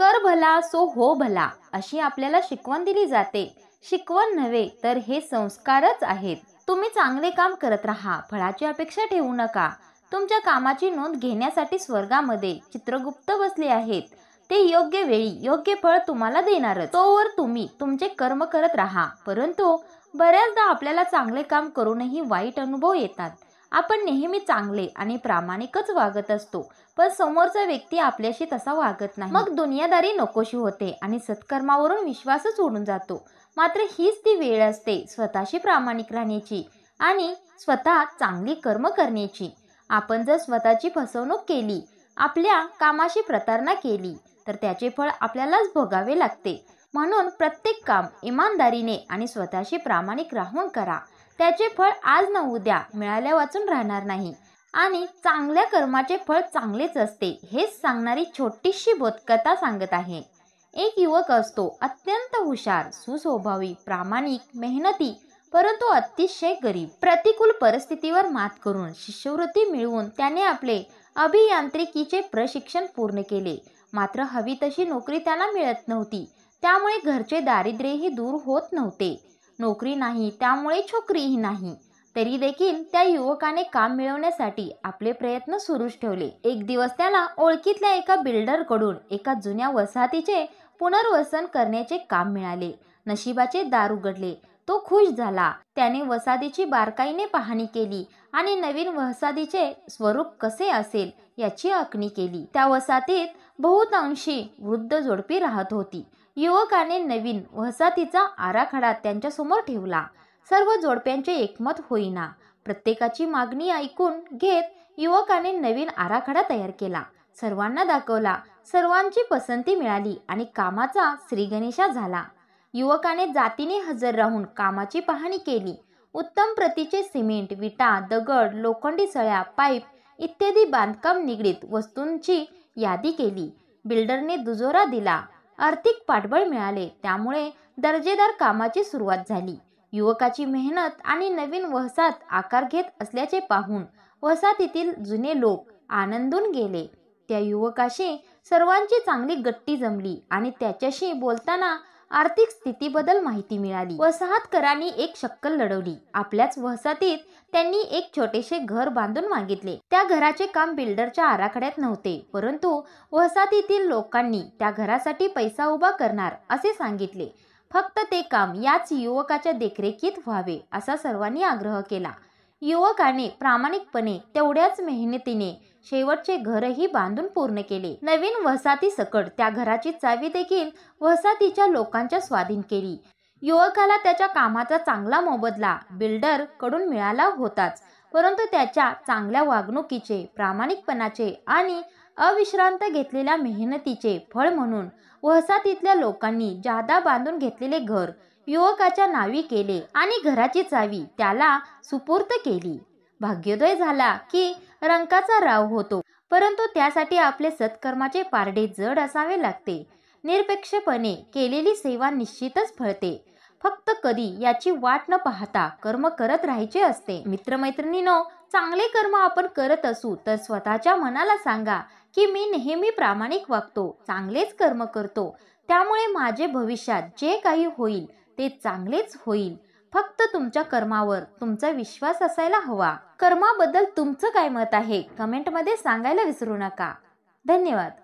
कर भला सो हो भला अशी आपल्याला शिकवण दिली जाते शिकवण नव्हे तर हे संस्कारच आहेत तुम्ही चांगले काम करत राहा फळाची अपेक्षा ठेवू नका तुमच्या कामाची नोंद घेण्यासाठी स्वर्गामध्ये चित्रगुप्त बसले आहेत ते योग्य वेळी योग्य फळ तुम्हाला देणार तोवर तुम्ही तुमचे कर्म करत राहा परंतु बऱ्याचदा आपल्याला चांगले काम करूनही वाईट अनुभव येतात आपण नेहमी चांगले आणि प्रामाणिकच वागत असतो पण समोरचा व्यक्ती आपल्याशी तसा वागत नाही मग दुनियादारी नकोशी होते आणि सत्कर्मावरून विश्वासच उडून जातो मात्र हीच ती वेळ असते स्वतःशी प्रामाणिक राहण्याची आणि स्वतः चांगली कर्म करण्याची आपण जर स्वतःची फसवणूक केली आपल्या कामाशी प्रतारणा केली तर त्याचे फळ आपल्यालाच भोगावे लागते म्हणून प्रत्येक काम इमानदारीने आणि स्वतःशी प्रामाणिक राहून करा त्याचे फळ आज न उद्या मिळाल्या वाचून राहणार नाही आणि चांगल्या कर्माचे फळ चांगलेच असते हेच सांगणारी छोटीशी बोधकथा सांगत आहे एक युवक असतो अत्यंत हुशार सुस्वभावी प्रामाणिक मेहनती परंतु अतिशय गरीब प्रतिकूल परिस्थितीवर मात करून शिष्यवृत्ती मिळवून त्याने आपले अभियांत्रिकीचे प्रशिक्षण पूर्ण केले मात्र हवी तशी नोकरी त्याला मिळत नव्हती त्यामुळे घरचे दारिद्र्यही दूर होत नव्हते नोकरी नाही त्यामुळे छोकरीही नाही तरी देखील त्या युवकाने काम मिळवण्यासाठी आपले प्रयत्न सुरूच ठेवले एक दिवस त्याला ओळखीतल्या एका बिल्डरकडून एका जुन्या वसाहतीचे पुनर्वसन करण्याचे काम मिळाले नशिबाचे दार उघडले तो खुश झाला त्याने वसाहतीची बारकाईने पाहणी केली आणि नवीन वसाहतीचे स्वरूप कसे असेल याची आखणी केली त्या वसाहतीत बहुतांशी वृद्ध जोडपी राहत होती युवकाने नवीन वसाहतीचा आराखडा त्यांच्यासमोर ठेवला सर्व जोडप्यांचे एकमत होईना प्रत्येकाची मागणी ऐकून घेत युवकाने नवीन आराखडा तयार केला सर्वांना दाखवला सर्वांची पसंती मिळाली आणि कामाचा श्रीगणेशा झाला युवकाने जातीने हजर राहून कामाची पाहणी केली उत्तम प्रतीचे सिमेंट विटा दगड लोखंडी सळ्या पाईप इत्यादी बांधकाम निगडीत वस्तूंची यादी केली बिल्डरने दुजोरा दिला आर्थिक पाठबळ मिळाले त्यामुळे दर्जेदार कामाची सुरुवात झाली युवकाची मेहनत आणि नवीन वसाहत आकार घेत असल्याचे पाहून वसाहतीतील जुने लोक आनंदून गेले त्या युवकाशी सर्वांची चांगली गट्टी जमली आणि त्याच्याशी बोलताना आर्थिक स्थितीबद्दल माहिती मिळाली वसाहतकरांनी एक शक्कल लढवली आपल्याच वसाहतीत त्यांनी एक छोटेसे घर बांधून मागितले त्या घराचे काम बिल्डरच्या आराखड्यात नव्हते परंतु वसाहतीतील लोकांनी त्या घरासाठी पैसा उभा करणार असे सांगितले फक्त ते काम याच युवकाच्या देखरेखीत व्हावे असा सर्वांनी आग्रह केला युवकाने प्रामाणिकपणे तेवढ्याच मेहनतीने शेवटचे घरही बांधून पूर्ण केले नवीन वसाती सकट त्या घराची चावी देखील वसातीच्या लोकांच्या स्वाधीन केली युवकाला त्याच्या कामाचा चांगला मोबदला बिल्डर कडून मिळाला होताच परंतु त्याच्या चांगल्या वागणुकीचे प्रामाणिकपणाचे आणि अविश्रांत घेतलेल्या मेहनतीचे फळ म्हणून वसातीतल्या लोकांनी जादा बांधून घेतलेले घर युवकाच्या नावी केले आणि घराची चावी त्याला सुपूर्त केली भाग्योदय झाला की रंकाचा राव होतो परंतु त्यासाठी आपले सत्कर्माचे पारडे जड असावे लागते निरपेक्षपणे केलेली सेवा निश्चितच फळते फक्त कधी याची वाट न पाहता कर्म करत राहायचे असते मित्रमैत्रिणीनो चांगले कर्म आपण करत असू तर स्वतःच्या मनाला सांगा की मी नेहमी प्रामाणिक वागतो चांगलेच कर्म करतो त्यामुळे माझे भविष्यात जे काही होईल ते चांगलेच होईल फक्त तुमच्या कर्मावर तुमचा विश्वास असायला हवा कर्माबद्दल तुमचं काय मत आहे कमेंट कमेंटमध्ये सांगायला विसरू नका धन्यवाद